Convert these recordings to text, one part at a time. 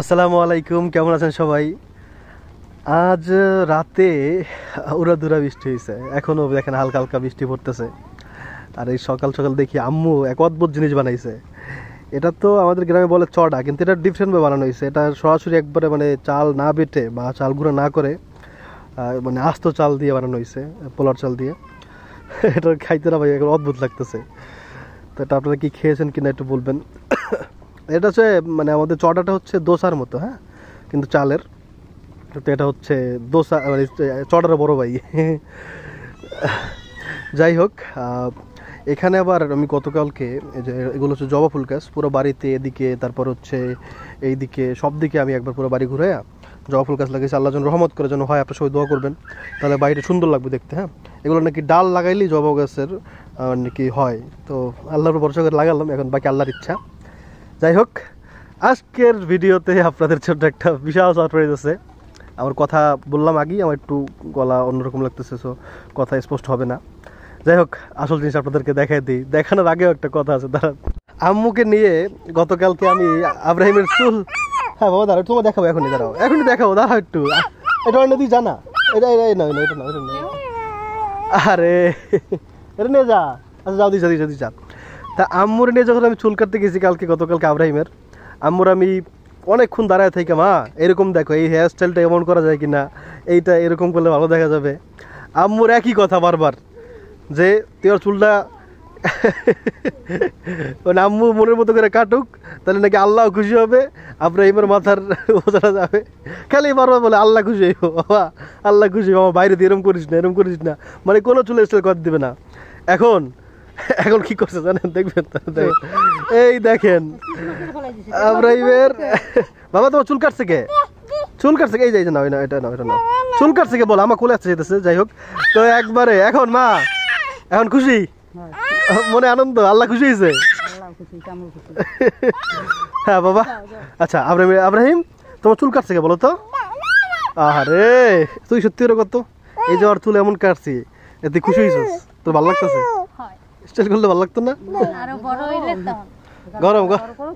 আসসালামু আলাইকুম কেমন আছেন সবাই আজ রাতে উড়াদুরা বৃষ্টি হয়েছে এখনও দেখেন হালকা হালকা বৃষ্টি পড়তেছে আর এই সকাল সকাল দেখি আম্মু এক অদ্ভুত জিনিস বানাইছে এটা তো আমাদের গ্রামে বলে চড়া কিন্তু এটা ডিফারেন্টভাবে বানানো হয়েছে এটা সরাসরি একবারে মানে চাল না বেটে বা চাল গুঁড়া না করে মানে আস্ত চাল দিয়ে বানানো হয়েছে পোলার চাল দিয়ে এটা খাইতে না ভাই অদ্ভুত লাগতেছে তো এটা আপনারা কি খেয়েছেন কিনা একটু বলবেন এটা হচ্ছে মানে আমাদের চটাটা হচ্ছে দোসার মতো হ্যাঁ কিন্তু চালের তো এটা হচ্ছে দোসা মানে চটার বড় ভাই যাই হোক এখানে আবার আমি গতকালকে যে এগুলো হচ্ছে জবা ফুল গাছ পুরো বাড়িতে এদিকে তারপর হচ্ছে এইদিকে সব দিকে আমি একবার পুরো বাড়ি ঘুরাইয়া জবা ফুল গাছ লাগিয়েছি আল্লাহ যেন রহমত করে যেন হয় আপনার সবাই দোয়া করবেন তাহলে বাড়িটা সুন্দর লাগবে দেখতে হ্যাঁ এগুলো নাকি ডাল লাগাইলেই জবা গাছের নাকি হয় তো আল্লাহর ভরসা করে লাগালাম এখন বাকি আল্লাহর ইচ্ছা যাই হোক আজকের ভিডিওতে আপনাদের জন্য একটা বিশাল সারপ্রাইজ আছে আমার কথা বললাম আগেই আমার একটু গলা অন্যরকম লাগতেছে সো কথা স্পষ্ট হবে না যাই হোক আসল জিনিস আপনাদেরকে দেখাই দিই দেখানোর আগেও একটা কথা আছে দাঁড়ান আম্মুকে নিয়ে গতকালকে আমি আব্রাহিমের চুল হ্যাঁ বাবা দাঁড়াও তোমার দেখাবো এখনই দাঁড়াও এখনই দেখাবো দাঁড়াও একটু এটা অন্য তুই জানা এটা এটা না এটা না এটা না আরে এটা নিয়ে যা আচ্ছা যাও দিই যা দিই যা দিই যা তা আম্মুর নিয়ে যখন আমি চুল কাটতে গেছি কালকে গতকালকে আব্রাহিমের আম্মুর আমি অনেকক্ষণ দাঁড়ায় থাকি মা এরকম দেখো এই হেয়ার স্টাইলটা এমন করা যায় কি না এইটা এরকম করলে ভালো দেখা যাবে আম্মুর একই কথা বারবার যে তোর চুলটা মানে আম্মু মনের মতো করে কাটুক তাহলে নাকি আল্লাহ খুশি হবে আব্রাহিমের মাথার ওজারা যাবে খালি বারবার বলে আল্লাহ খুশি হইব বাবা আল্লাহ খুশি বাবা বাইরে দিয়ে এরম করিস না এরম করিস না মানে কোনো চুলের স্টাইল কর দিবে না এখন এখন কি করছে জানেন দেখবেন এই দেখেন বাবা তোমার চুল কাটছে কে চুল কাটছে এই যাই না ওই না এটা না এটা না চুল কাটছে কে বলো আমার কোলে আসছে যেতেছে যাই হোক তো একবারে এখন মা এখন খুশি মনে আনন্দ আল্লাহ খুশি হয়েছে হ্যাঁ বাবা আচ্ছা আব্রাহিম আব্রাহিম তোমার চুল কাটছে কে বলো তো আরে তুই সত্যি ওরা কত এই যে আর চুল এমন কাটছি তুই খুশি হয়েছিস তোর ভালো লাগতেছে স্টাইল করলে ভালো লাগতো না গরম গরম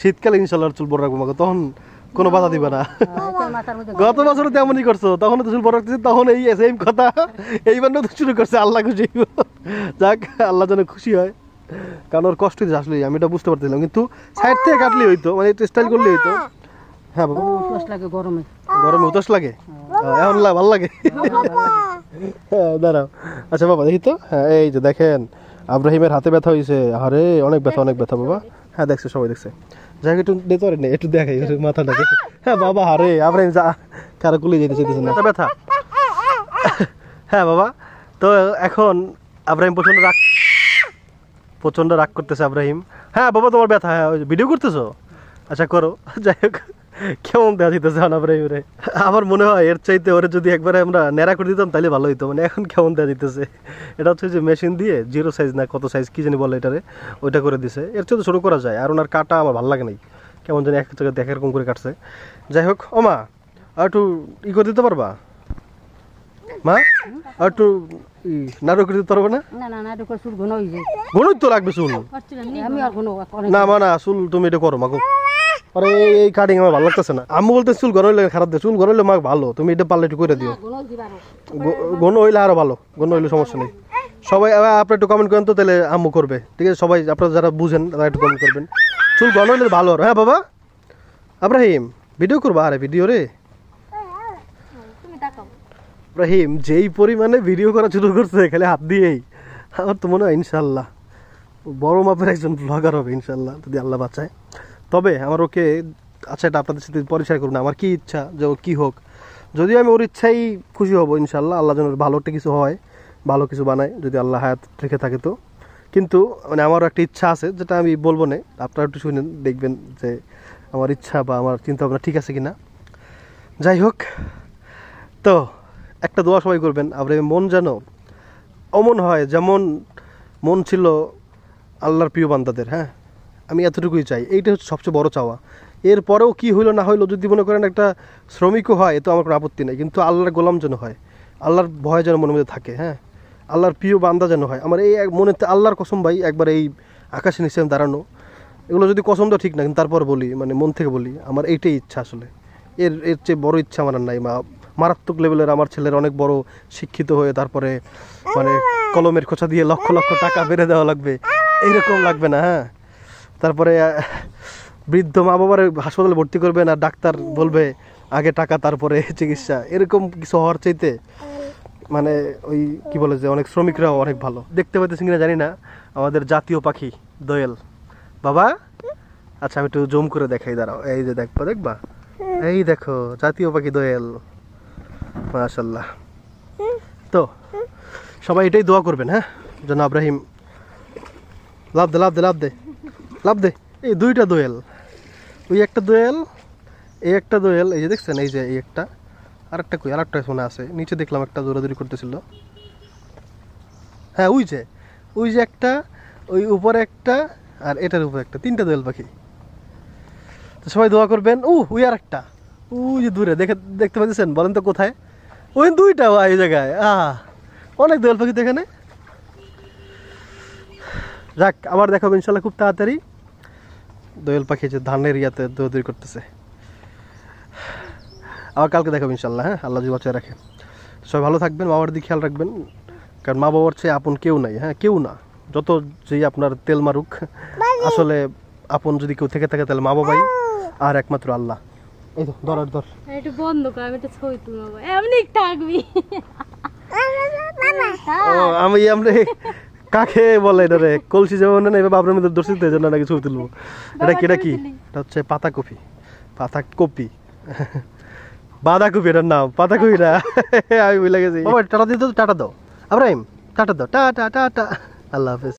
শীতকালে ইনশাল্লাহ চুল বড় রাখবো তখন কোনো বাধা দিবে না গত বছর তেমনই করছো তখন তো চুল বড় রাখতেছি তখন এই সেম কথা এইবার নতুন শুরু করছে আল্লাহ খুশি যাক আল্লাহ যেন খুশি হয় কারণ ওর কষ্ট হচ্ছে আসলে আমি এটা বুঝতে পারতেছিলাম কিন্তু সাইড থেকে কাটলে হইতো মানে একটু স্টাইল করলে হইতো হ্যাঁ বাবা গরমে গরমে উতাস লাগে হ্যাঁ। এখন ভালো লাগে হ্যাঁ, দাঁড়াও আচ্ছা বাবা দেখি তো হ্যাঁ এই যে দেখেন আব্রাহিমের হাতে ব্যথা হয়েছে আরে অনেক ব্যথা অনেক ব্যথা বাবা হ্যাঁ দেখছে সবাই দেখছে যাকে একটু একটু দেখাই মাথাটাকে হ্যাঁ বাবা হারে আব্রাহিম যা কারো যেতে না ব্যথা হ্যাঁ বাবা তো এখন আব্রাহিম প্রচণ্ড রাগ প্রচণ্ড রাগ করতেছে আব্রাহিম হ্যাঁ বাবা তোমার ব্যথা হ্যাঁ ভিডিও করতেছো আচ্ছা করো যাই হোক কেমন দেওয়া দিতেছে আনাবরে ইউরে আমার মনে হয় এর চাইতে ওরে যদি একবারে আমরা ন্যাড়া করে দিতাম তাহলে ভালো হইতো মানে এখন কেমন দেওয়া দিতেছে এটা হচ্ছে যে মেশিন দিয়ে জিরো সাইজ না কত সাইজ কী জানি বলে এটারে ওইটা করে দিছে এর চাইতে শুরু করা যায় আর ওনার কাটা আমার ভালো লাগে নাই কেমন জানি এক জায়গায় দেখ এরকম করে কাটছে যাই হোক ওমা আর একটু ই করে দিতে পারবা মা আর একটু না ঘনই তো মা না চুল তুমি এটা করো মাকো আরে এই কাটিং আমার ভালো লাগতেছে না আমি বলতে চুল গরম হইলে খারাপ দে চুল গরম হইলে মাকে ভালো তুমি এটা পারলে একটু করে দিও গন হইলে আরো ভালো গণ হইলে সমস্যা নেই সবাই আপনারা একটু কমেন্ট করেন তো তাহলে আম্মু করবে ঠিক আছে সবাই আপনারা যারা বুঝেন তারা একটু কমেন্ট করবেন চুল ঘন হইলে ভালো আর হ্যাঁ বাবা আব্রাহিম ভিডিও করবো আরে ভিডিও রে আব্রাহিম যেই পরিমাণে ভিডিও করা শুরু করছে খালি হাত দিয়েই আমার তো মনে হয় ইনশাল্লাহ বড় মাপের একজন ব্লগার হবে ইনশাল্লাহ যদি আল্লাহ বাঁচায় তবে আমার ওকে আচ্ছা এটা আপনাদের সাথে পরিচয় করুন আমার কি ইচ্ছা যে ও কী হোক যদিও আমি ওর ইচ্ছাই খুশি হব ইনশাল্লাহ আল্লাহ যেন ভালো একটা কিছু হয় ভালো কিছু বানায় যদি আল্লাহ হায়াত রেখে থাকে তো কিন্তু মানে আমারও একটা ইচ্ছা আছে যেটা আমি বলবো না আপনারা একটু শুনে দেখবেন যে আমার ইচ্ছা বা আমার চিন্তা ভাবনা ঠিক আছে কি না যাই হোক তো একটা দোয়া সবাই করবেন আপনি মন যেন অমন হয় যেমন মন ছিল আল্লাহর প্রিয় বান্দাদের হ্যাঁ আমি এতটুকুই চাই এইটা হচ্ছে সবচেয়ে বড় চাওয়া এরপরেও কি হইলো না হইলো যদি মনে করেন একটা শ্রমিকও হয় এ তো আমার কোনো আপত্তি নেই কিন্তু আল্লাহর গোলাম যেন হয় আল্লাহর ভয় যেন মনের মধ্যে থাকে হ্যাঁ আল্লাহর প্রিয় বান্দা যেন হয় আমার এই মনে আল্লাহর কসম ভাই একবার এই আকাশে নিচে দাঁড়ানো এগুলো যদি কসম তো ঠিক না কিন্তু তারপর বলি মানে মন থেকে বলি আমার এইটাই ইচ্ছা আসলে এর এর চেয়ে বড় ইচ্ছা আমার নাই মা মারাত্মক লেভেলের আমার ছেলের অনেক বড় শিক্ষিত হয়ে তারপরে মানে কলমের খোঁচা দিয়ে লক্ষ লক্ষ টাকা বেড়ে দেওয়া লাগবে এরকম লাগবে না হ্যাঁ তারপরে বৃদ্ধ মা বাবার হাসপাতালে ভর্তি করবে না ডাক্তার বলবে আগে টাকা তারপরে চিকিৎসা এরকম কিছু হওয়ার চাইতে মানে ওই কি বলে যে অনেক শ্রমিকরাও অনেক ভালো দেখতে পাইতেছি কিনা জানি না আমাদের জাতীয় পাখি দোয়েল বাবা আচ্ছা আমি একটু জুম করে দেখাই দাঁড়াও এই যে দেখবো দেখবা এই দেখো জাতীয় পাখি দোয়েল মাশাল্লাহ তো সবাই এটাই দোয়া করবেন হ্যাঁ যেন আব্রাহিম লাভ দে লাভ দে লাভ দে লাভ দে এই দুইটা দোয়েল ওই একটা দোয়েল এই একটা দোয়েল এই যে দেখছেন এই যে এই একটা আর একটা কই আর একটা শোনা আছে নিচে দেখলাম একটা দৌড়াদৌড়ি করতেছিল হ্যাঁ ওই যে ওই যে একটা ওই উপরে একটা আর এটার উপরে একটা তিনটা দোয়েল পাখি তো সবাই দোয়া করবেন ও ওই আর একটা ওই যে দূরে দেখে দেখতে পাচ্ছেন বলেন তো কোথায় ওই দুইটা ওই জায়গায় আহ অনেক দোয়েল পাখি তো এখানে যাক আবার দেখাবো ইনশাল্লাহ খুব তাড়াতাড়ি দোয়েল পাখি যে ধানের ইয়াতে দৌড়ি করতেছে আবার কালকে দেখাবো ইনশাল্লাহ হ্যাঁ আল্লাহ যদি রাখে সবাই ভালো থাকবেন বাবার দিকে খেয়াল রাখবেন কারণ মা বাবার চেয়ে আপন কেউ নাই হ্যাঁ কেউ না যত যেই আপনার তেল মারুক আসলে আপন যদি কেউ থেকে থাকে তাহলে মা বাবাই আর একমাত্র আল্লাহ এই তো ধর বন্ধ আমি থাকবি আমি আমরা কাকে বলে এটা রে কলসি যেমন না এবার বাবরের মধ্যে দর্শিত এই জন্য নাকি ছবি তুলবো এটা কেটা কি এটা হচ্ছে পাতা কপি পাতা কপি বাঁধাকপি এটার নাম পাতা কপি না আমি বুঝলে গেছি টাটা দিয়ে তো টাটা দাও আব্রাহিম টাটা দাও টা টা টা আল্লাহ হাফেজ